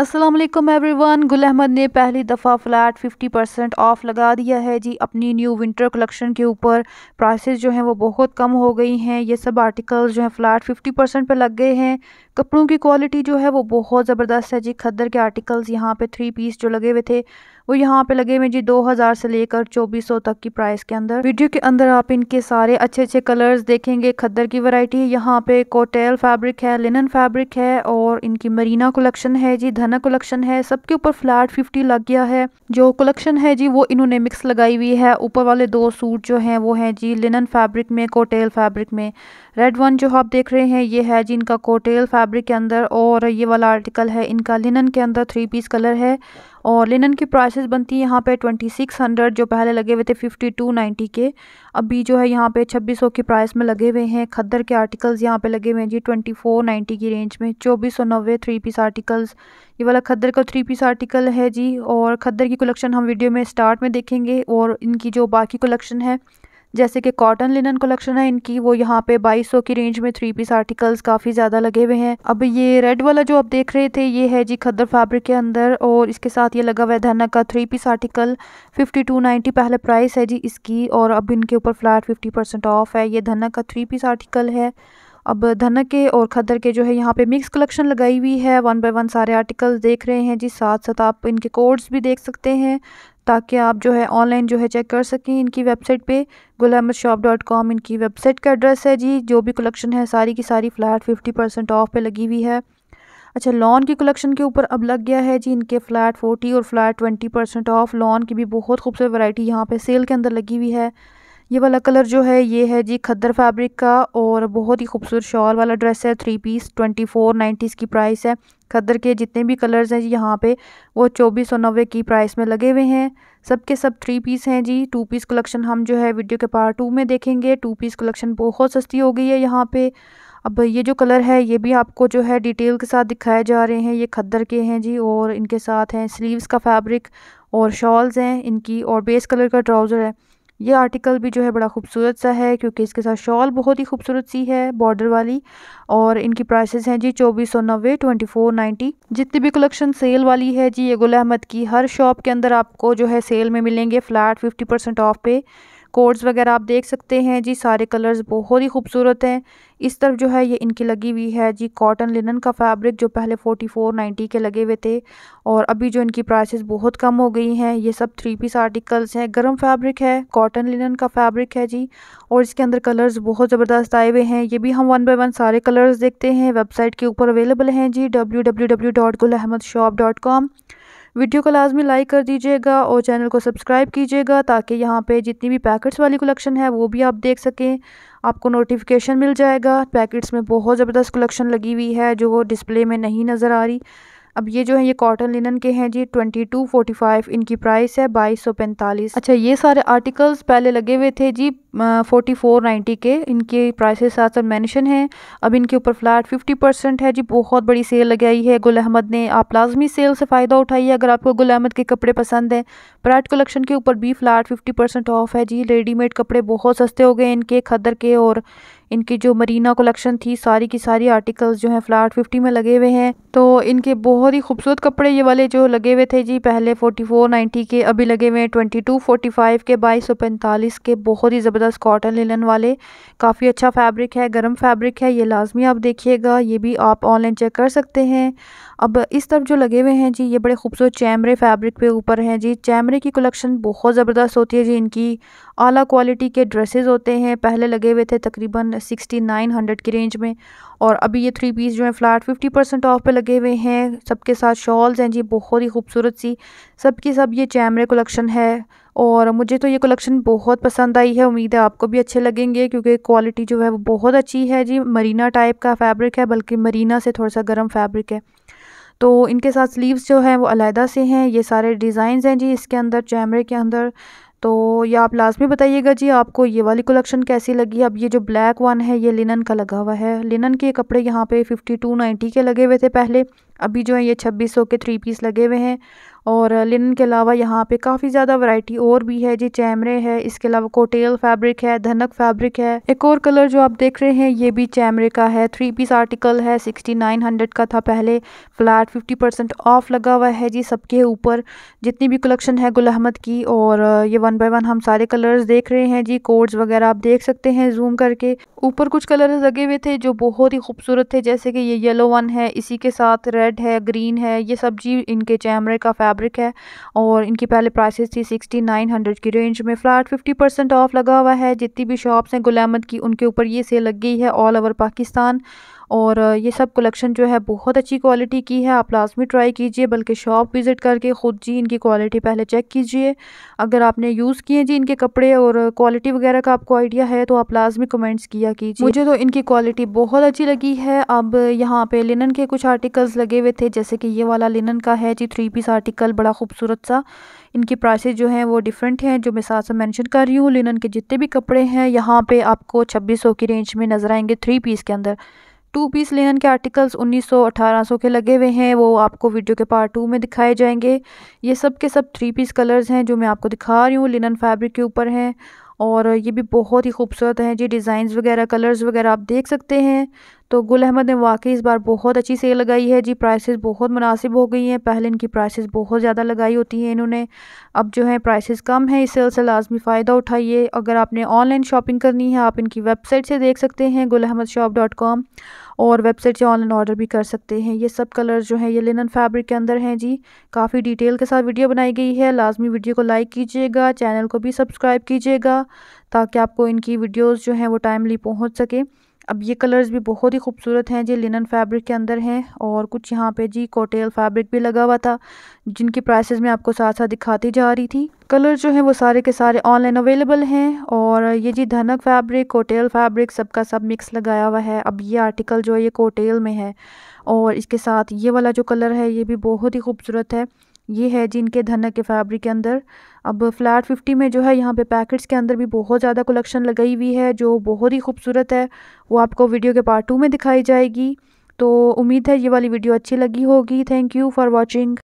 Aslam every one गुल अहमद ने पहली दफ़ा फ्लैट 50 परसेंट ऑफ लगा दिया है जी अपनी न्यू विंटर कलेक्शन के ऊपर प्राइसेस जो हैं वो बहुत कम हो गई हैं ये सब आर्टिकल्स जो हैं फ्लैट 50 परसेंट पर लग गए हैं कपड़ों की क्वालिटी जो है वो बहुत ज़बरदस्त है जी खद्दर के आर्टिकल्स यहाँ पे थ्री पीस जो लगे हुए थे वो यहाँ पे लगे हुए जी 2000 से लेकर 2400 तक की प्राइस के अंदर वीडियो के अंदर आप इनके सारे अच्छे अच्छे कलर्स देखेंगे खद्दर की वैरायटी यहाँ पे कोटेल फैब्रिक है लिनन फैब्रिक है और इनकी मरीना कलेक्शन है जी धन लुधियाना कलेक्शन है सबके ऊपर फ्लैट फिफ्टी लग गया है जो कलेक्शन है जी वो इन्होंने मिक्स लगाई हुई है ऊपर वाले दो सूट जो हैं वो हैं जी लिनन फैब्रिक में कोटेल फैब्रिक में रेड वन जो आप देख रहे हैं ये है जी इनका कोटेल फैब्रिक के अंदर और ये वाला आर्टिकल है इनका लिनन के अंदर थ्री पीस कलर है और लिनन की प्राइसेस बनती है यहाँ पे ट्वेंटी सिक्स हंड्रेड जो पहले लगे हुए थे फिफ्टी टू नाइन्टी के अभी जो है यहाँ पे छब्बीस सौ की प्राइस में लगे हुए हैं खद्दर के आर्टिकल्स यहाँ पे लगे हुए हैं जी ट्वेंटी फोर नाइन्टी की रेंज में चौबीस सौ नब्बे थ्री पीस आर्टिकल्स ये वाला खद्दर का थ्री पीस आर्टिकल है जी और खद्दर की कलेक्शन हम वीडियो में स्टार्ट में देखेंगे और इनकी जो बाकी कलेक्शन है जैसे कि कॉटन लिनन कलेक्शन है इनकी वो यहाँ पे 2200 की रेंज में थ्री पीस आर्टिकल्स काफी ज्यादा लगे हुए हैं अब ये रेड वाला जो आप देख रहे थे ये है जी खद्दर फैब्रिक के अंदर और इसके साथ ये लगा हुआ है धनक का three piece article fifty two पहले प्राइस है जी इसकी और अब इनके ऊपर फ्लैट फिफ्टी परसेंट ऑफ है ये धनक का थ्री पीस आर्टिकल है अब धनक के और खदर के जो है यहाँ पे मिक्स कलेक्शन लगाई हुई है वन बाय वन सारे आर्टिकल्स देख रहे हैं जी साथ साथ आप इनके कोड्स भी देख सकते हैं ताकि आप जो है ऑनलाइन जो है चेक कर सकें इनकी वेबसाइट पे गुल शॉप डॉट कॉम इनकी वेबसाइट का एड्रेस है जी जो भी कलेक्शन है सारी की सारी फ्लैट फिफ्टी परसेंट ऑफ पे लगी हुई है अच्छा लॉन की कलेक्शन के ऊपर अब लग गया है जी इनके फ्लैट फोटी और flat twenty percent off lawn की भी बहुत खूबसूरत वैरायटी यहाँ पे सेल के अंदर लगी हुई है ये वाला कलर जो है ये है जी खद्दर फैब्रिक का और बहुत ही खूबसूरत शॉल वाला ड्रेस है three piece twenty four nineties की प्राइस है खद्दर के जितने भी कलर्स हैं जी यहाँ पे वो चौबीस सौ नब्बे की प्राइस में लगे हुए हैं सब के सब थ्री पीस हैं जी टू पीस कलेक्शन हम जो है वीडियो के पार्ट टू में देखेंगे टू पीस कलेक्शन बहुत सस्ती हो गई है यहाँ पे अब ये जो कलर है ये भी आपको जो है डिटेल के साथ दिखाए जा रहे हैं ये खद्दर के हैं जी और इनके साथ हैं स्लीव्स का फैब्रिक और शॉल्स हैं इनकी और बेस कलर का ट्राउज़र है ये आर्टिकल भी जो है बड़ा खूबसूरत सा है क्योंकि इसके साथ शॉल बहुत ही खूबसूरत सी है बॉर्डर वाली और इनकी प्राइसेस हैं जी चौबीस सौ नब्बे ट्वेंटी फोर नाइन्टी जितनी भी कलेक्शन सेल वाली है जी ये गुल अहमद की हर शॉप के अंदर आपको जो है सेल में मिलेंगे फ्लैट फिफ्टी परसेंट ऑफ पे कोड्स वगैरह आप देख सकते हैं जी सारे कलर्स बहुत ही खूबसूरत हैं इस तरफ जो है ये इनकी लगी हुई है जी कॉटन लिनन का फैब्रिक जो पहले फोटी फोर नाइन्टी के लगे हुए थे और अभी जो इनकी प्राइसेस बहुत कम हो गई हैं ये सब थ्री पीस आर्टिकल्स हैं गर्म फैब्रिक है कॉटन लिनन का फैब्रिक है जी और इसके अंदर कलर्स बहुत ज़बरदस्त आए हुए हैं ये भी हम वन बाय वन सारे कलर्स देखते हैं वेबसाइट के ऊपर अवेलेबल हैं जी W W W dot Gul Ahmed shop dot com video को लाजमी लाइक कर दीजिएगा और चैनल को सब्सक्राइब कीजिएगा ताकि यहाँ पे जितनी भी पैकेट्स वाली कलेक्शन है वो भी आप देख सकें आपको नोटिफिकेशन मिल जाएगा पैकेट्स में बहुत ज़बरदस्त कलेक्शन लगी हुई है जो डिस्प्ले में नहीं नज़र आ रही अब ये जो है ये कॉटन लिनन के हैं जी ट्वेंटी टू फोर्टी फाइव इनकी प्राइस है बाईस सौ पैंतालीस अच्छा ये सारे आर्टिकल्स पहले लगे हुए थे जी फोर्टी फोर नाइन्टी के इनके प्राइसेस साथ साथ मैंशन है अब इनके ऊपर फ्लैट फिफ्टी परसेंट है जी बहुत बड़ी सेल लगाई है गुल अहमद ने आप लाजमी सेल से फ़ायदा उठाइए अगर आपको गुल अहमद के कपड़े पसंद हैं प्राइट कलेक्शन के ऊपर भी फ्लैट फिफ्टी परसेंट ऑफ है जी रेडीमेड कपड़े बहुत सस्ते हो गए इनके खदर के और इनकी जो मरीना कलेक्शन थी सारी की सारी आर्टिकल्स जो हैं फ्लैट फिफ्टी में लगे हुए हैं तो इनके बहुत ही खूबसूरत कपड़े ये वाले जो लगे हुए थे जी पहले फोर्टी फोर नाइन्टी के अभी लगे हुए हैं ट्वेंटी टू फोर्टी फाइव के बाईस सौ पैंतालीस के बहुत ही ज़बरदस्त कॉटन लिनन वाले काफ़ी अच्छा फैब्रिक है गर्म फैब्रिक है ये लाजमी आप देखिएगा ये भी आप ऑनलाइन चेक कर सकते हैं अब इस तरफ जो लगे हुए हैं जी ये बड़े खूबसूरत चैमरे फैब्रिक पे ऊपर हैं जी चैमरे की कलेक्शन बहुत ज़बरदस्त होती है जी इनकी आला क्वालिटी के ड्रेसेस होते हैं पहले लगे हुए थे तकरीबन सिक्सटी नाइन हंड्रेड की रेंज में और अभी ये थ्री पीस जो है फ्लैट फिफ्टी परसेंट ऑफ पे लगे हुए हैं सबके साथ शॉल्स हैं जी बहुत ही खूबसूरत सी सबकी सब ये चैमरे कलेक्शन है और मुझे तो ये कलेक्शन बहुत पसंद आई है उम्मीद है आपको भी अच्छे लगेंगे क्योंकि क्वालिटी जो है वो बहुत अच्छी है जी मरीना टाइप का फैब्रिक है बल्कि मरीना से थोड़ा सा गर्म फैब्रिक है तो इनके साथ स्लीव्स जो हैं वो अलहदा से हैं ये सारे डिज़ाइन हैं जी इसके अंदर चैमरे के अंदर तो ये आप में बताइएगा जी आपको ये वाली कलेक्शन कैसी लगी अब ये जो ब्लैक वन है ये लिनन का लगा हुआ है लिनन के कपड़े यहाँ पे फिफ्टी टू नाइन्टी के लगे हुए थे पहले अभी जो है ये छब्बीस सौ के थ्री पीस लगे हुए हैं और लिनन के अलावा यहाँ पे काफी ज्यादा वैरायटी और भी है जी चैमरे है इसके अलावा कोटेल फैब्रिक है धनक फैब्रिक है एक और कलर जो आप देख रहे हैं ये भी चैमरे का है थ्री पीस आर्टिकल है सिक्सटी नाइन हंड्रेड का था पहले फ्लैट फिफ्टी परसेंट ऑफ लगा हुआ है जी सबके ऊपर जितनी भी कलेक्शन है गुल अहमद की और ये वन बाय वन हम सारे कलर्स देख रहे हैं जी कोड्स वगैरह आप देख सकते हैं जूम करके ऊपर कुछ कलर लगे हुए थे जो बहुत ही खूबसूरत थे जैसे कि ये येलो वन है इसी के साथ रेड है ग्रीन है ये सब जी इनके चैमरे का फैब्रिक है और इनकी पहले प्राइसेस थी सिक्सटी नाइन हंड्रेड की रेंज में फ्लैट फिफ्टी परसेंट ऑफ लगा हुआ है जितनी भी शॉप्स हैं गुलामत की उनके ऊपर ये सेल लग गई है ऑल ओवर पाकिस्तान और ये सब कलेक्शन जो है बहुत अच्छी क्वालिटी की है आप लाजमी ट्राई कीजिए बल्कि शॉप विज़िट करके ख़ुद जी इनकी क्वालिटी पहले चेक कीजिए अगर आपने यूज़ किए जी इनके कपड़े और क्वालिटी वगैरह का आपको आइडिया है तो आप लाजमी कमेंट्स किया कीजिए मुझे तो इनकी क्वालिटी बहुत अच्छी लगी है अब यहाँ पर लिनन के कुछ आर्टिकल्स लगे हुए थे जैसे कि ये वाला लिनन का है जी थ्री पीस आर्टिकल बड़ा खूबसूरत सा इनकी प्राइसेज जो हैं वो डिफरेंट हैं जो मैं साथ साथ मैंशन कर रही हूँ लिनन के जितने भी कपड़े हैं यहाँ पे आपको 2600 की रेंज में नज़र आएंगे थ्री पीस के अंदर टू पीस लेनन के आर्टिकल्स 1900 1800 के लगे हुए हैं वो आपको वीडियो के पार्ट टू में दिखाए जाएंगे ये सब के सब थ्री पीस कलर्स हैं जो मैं आपको दिखा रही हूँ लिनन फैब्रिक के ऊपर हैं और ये भी बहुत ही खूबसूरत हैं जी डिज़ाइंस वगैरह कलर्स वगैरह आप देख सकते हैं तो गुल अहमद ने वाकई इस बार बहुत अच्छी सेल लगाई है जी प्राइसेस बहुत मुनासिब हो गई हैं पहले इनकी प्राइसेस बहुत ज़्यादा लगाई होती हैं इन्होंने अब जो है प्राइसेस कम हैं इस सेल से लाजमी फ़ायदा उठाइए अगर आपने ऑनलाइन शॉपिंग करनी है आप इनकी वेबसाइट से देख सकते हैं Gul Ahmed shop dot com और वेबसाइट से ऑनलाइन ऑर्डर भी कर सकते हैं ये सब कलर जो हैं ये लिनन फैब्रिक के अंदर हैं जी काफ़ी डिटेल के साथ वीडियो बनाई गई है लाजमी वीडियो को लाइक कीजिएगा चैनल को भी सब्सक्राइब कीजिएगा ताकि आपको इनकी वीडियोज़ जो हैं वो टाइमली पहुँच सके अब ये कलर्स भी बहुत ही खूबसूरत हैं जी लिनन फैब्रिक के अंदर हैं और कुछ यहाँ पे जी कोटेल फैब्रिक भी लगा हुआ था जिनकी प्राइसेस मैं आपको साथ साथ दिखाती जा रही थी कलर जो हैं वो सारे के सारे ऑनलाइन अवेलेबल हैं और ये जी धनक फैब्रिक कोटेल फैब्रिक सबका सब मिक्स लगाया हुआ है अब ये आर्टिकल जो है ये कोटेल में है और इसके साथ ये वाला जो कलर है ये भी बहुत ही खूबसूरत है ये है जी इनके धनक के फैब्रिक के अंदर अब फ्लैट फिफ्टी में जो है यहाँ पे पैकेट्स के अंदर भी बहुत ज़्यादा कलेक्शन लगाई हुई है जो बहुत ही खूबसूरत है वो आपको वीडियो के पार्ट टू में दिखाई जाएगी तो उम्मीद है ये वाली वीडियो अच्छी लगी होगी थैंक यू फॉर वॉचिंग